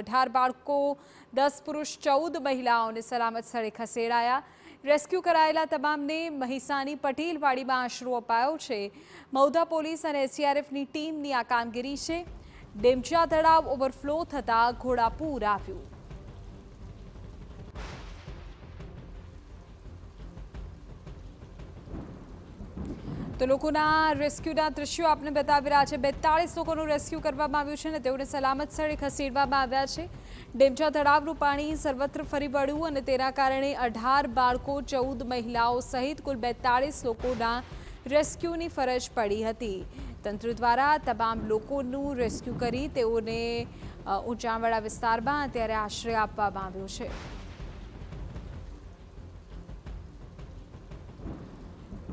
અઢાર બાળકો દસ પુરુષ ચૌદ મહિલાઓને સલામત સ્થળે ખસેડાયા રેસ્ક્યુ કરાયેલા તમામને મહિસાની પટેલવાડીમાં આશરો અપાયો છે મૌધા પોલીસ અને એસટીઆરએફની ટીમની આ કામગીરી છે ડેમચા તળાવ ઓવરફ્લો થતાં ઘોડાપૂર આવ્યું તો લોકોના રેસ્ક્યુના દ્રશ્યો આપને બતાવી રહ્યા છે બેતાળીસ લોકોનું રેસ્ક્યુ કરવામાં આવ્યું છે અને તેઓને સલામત સ્થળે ખસેડવામાં આવ્યા છે ડેમચા તળાવનું પાણી સર્વત્ર ફરી વળ્યું અને તેના કારણે અઢાર બાળકો ચૌદ મહિલાઓ સહિત કુલ બેતાળીસ લોકોના રેસ્ક્યુની ફરજ પડી હતી તંત્ર દ્વારા તમામ લોકોનું રેસ્ક્યુ કરી તેઓને ઊંચાણવાળા વિસ્તારમાં અત્યારે આશ્રય આપવામાં આવ્યો છે